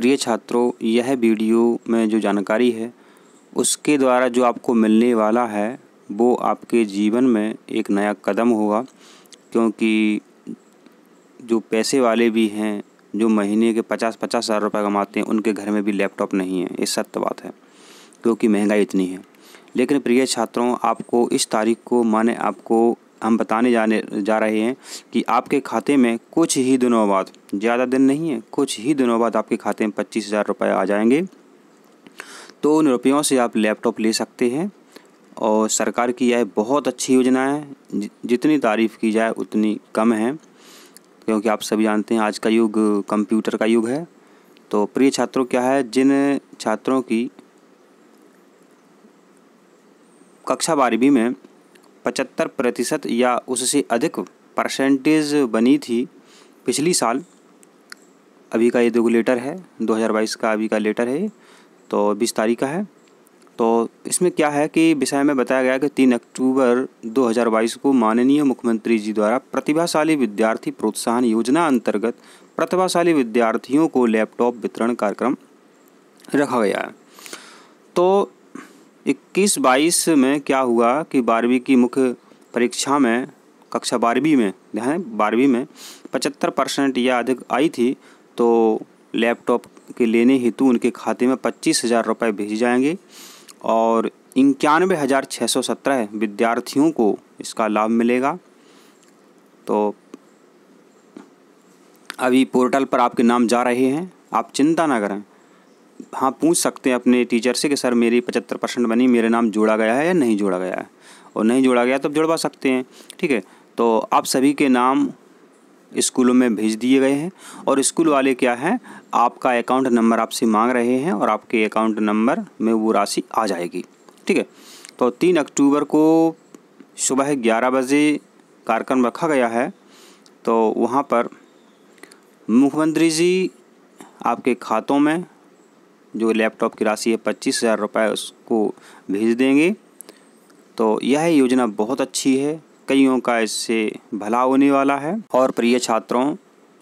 प्रिय छात्रों यह वीडियो में जो जानकारी है उसके द्वारा जो आपको मिलने वाला है वो आपके जीवन में एक नया कदम होगा क्योंकि जो पैसे वाले भी हैं जो महीने के पचास पचास हज़ार रुपये कमाते हैं उनके घर में भी लैपटॉप नहीं है ये सत्य बात है क्योंकि महंगाई इतनी है लेकिन प्रिय छात्रों आपको इस तारीख को माने आपको हम बताने जाने जा रहे हैं कि आपके खाते में कुछ ही दिनों बाद ज़्यादा दिन नहीं है कुछ ही दिनों बाद आपके खाते में पच्चीस हज़ार रुपये आ जाएंगे तो उन रुपयों से आप लैपटॉप ले सकते हैं और सरकार की यह बहुत अच्छी योजना है जितनी तारीफ़ की जाए उतनी कम है क्योंकि आप सभी जानते हैं आज का युग कंप्यूटर का युग है तो प्रिय छात्रों क्या है जिन छात्रों की कक्षा बारहवीं में पचहत्तर प्रतिशत या उससे अधिक परसेंटेज बनी थी पिछली साल अभी का ये लेटर है 2022 का अभी का लेटर है तो बीस तारीख का है तो इसमें क्या है कि विषय में बताया गया कि तीन अक्टूबर 2022 को माननीय मुख्यमंत्री जी द्वारा प्रतिभाशाली विद्यार्थी प्रोत्साहन योजना अंतर्गत प्रतिभाशाली विद्यार्थियों को लैपटॉप वितरण कार्यक्रम रखा गया है तो इक्कीस बाईस में क्या हुआ कि बारहवीं की मुख्य परीक्षा में कक्षा बारहवीं में ध्यान बारहवीं में पचहत्तर परसेंट या अधिक आई थी तो लैपटॉप के लेने हेतु उनके खाते में पच्चीस हज़ार रुपये भेजे जाएंगे और इक्यानवे हज़ार छः सौ सत्रह विद्यार्थियों को इसका लाभ मिलेगा तो अभी पोर्टल पर आपके नाम जा रहे हैं आप चिंता ना करें हाँ पूछ सकते हैं अपने टीचर से कि सर मेरी पचहत्तर परसेंट बनी मेरा नाम जोड़ा गया है या नहीं जोड़ा गया है और नहीं जोड़ा गया तो जुड़वा सकते हैं ठीक है तो आप सभी के नाम स्कूलों में भेज दिए गए हैं और स्कूल वाले क्या हैं आपका अकाउंट नंबर आपसे मांग रहे हैं और आपके अकाउंट नंबर में वो राशि आ जाएगी ठीक है तो तीन अक्टूबर को सुबह ग्यारह बजे कार्यक्रम रखा गया है तो वहाँ पर मुख्यमंत्री जी आपके खातों में जो लैपटॉप की राशि है पच्चीस हज़ार रुपये उसको भेज देंगे तो यह योजना बहुत अच्छी है कईयों का इससे भला होने वाला है और प्रिय छात्रों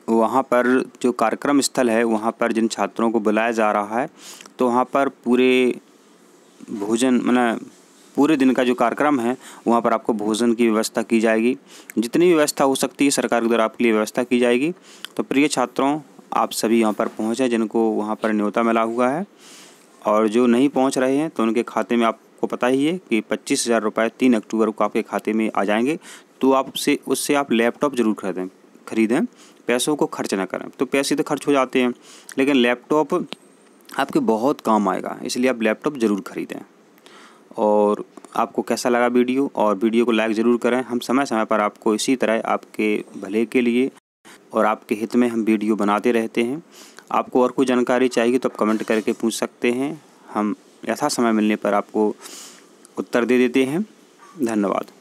वहाँ पर जो कार्यक्रम स्थल है वहाँ पर जिन छात्रों को बुलाया जा रहा है तो वहाँ पर पूरे भोजन मैंने पूरे दिन का जो कार्यक्रम है वहाँ पर आपको भोजन की व्यवस्था की जाएगी जितनी व्यवस्था हो सकती है सरकार के द्वारा आपके लिए व्यवस्था की जाएगी तो प्रिय छात्रों आप सभी यहाँ पर पहुँचें जिनको वहाँ पर न्योता मिला हुआ है और जो नहीं पहुँच रहे हैं तो उनके खाते में आपको पता ही है कि पच्चीस हज़ार रुपये तीन अक्टूबर को आपके खाते में आ जाएंगे तो आपसे उससे आप लैपटॉप ज़रूर खरीदें खरीदें पैसों को खर्च ना करें तो पैसे तो खर्च हो जाते हैं लेकिन लैपटॉप आपके बहुत काम आएगा इसलिए आप लैपटॉप ज़रूर खरीदें और आपको कैसा लगा वीडियो और वीडियो को लाइक ज़रूर करें हम समय समय पर आपको इसी तरह आपके भले के लिए और आपके हित में हम वीडियो बनाते रहते हैं आपको और कोई जानकारी चाहिए तो आप कमेंट करके पूछ सकते हैं हम यथा समय मिलने पर आपको उत्तर दे देते हैं धन्यवाद